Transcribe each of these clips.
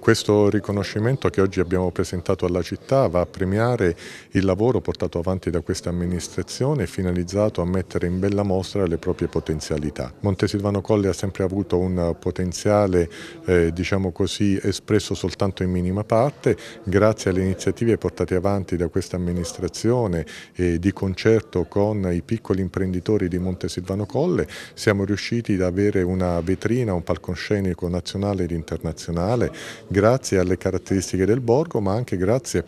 Questo riconoscimento che oggi abbiamo presentato alla città va a premiare il lavoro portato avanti da questa amministrazione finalizzato a mettere in bella mostra le proprie potenzialità. Montesilvano Colle ha sempre avuto un potenziale eh, diciamo così, espresso soltanto in minima parte, grazie alle iniziative portate avanti da questa amministrazione e di concerto con i piccoli imprenditori di Montesilvano Colle siamo riusciti ad avere una vetrina, un palcoscenico nazionale ed internazionale grazie alle caratteristiche del borgo ma anche grazie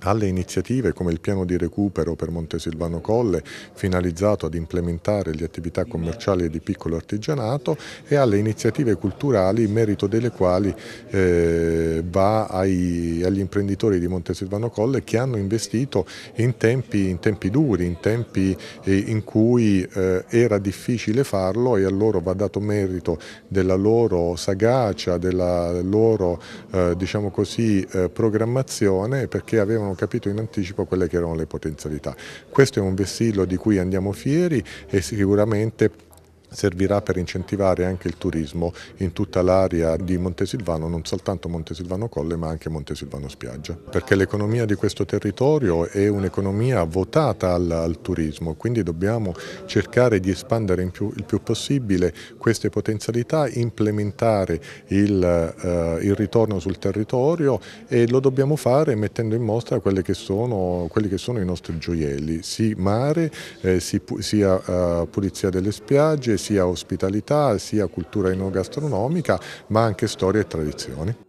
dalle iniziative come il piano di recupero per Montesilvano Colle finalizzato ad implementare le attività commerciali di piccolo artigianato e alle iniziative culturali in merito delle quali eh, va ai, agli imprenditori di Montesilvano Colle che hanno investito in tempi, in tempi duri, in tempi eh, in cui eh, era difficile farlo e a loro va dato merito della loro sagacia, della loro eh, diciamo così, eh, programmazione perché avevano avevamo capito in anticipo quelle che erano le potenzialità. Questo è un vessillo di cui andiamo fieri e sicuramente servirà per incentivare anche il turismo in tutta l'area di Montesilvano, non soltanto Montesilvano Colle ma anche Montesilvano Spiaggia, perché l'economia di questo territorio è un'economia votata al, al, turismo, quindi dobbiamo cercare di espandere più, il più possibile queste potenzialità, implementare il, eh, il, ritorno sul territorio e lo dobbiamo fare mettendo in mostra che sono, quelli che sono i nostri gioielli, sia mare, eh, sia eh, pulizia delle spiagge, sia ospitalità, sia cultura enogastronomica, ma anche storia e tradizioni.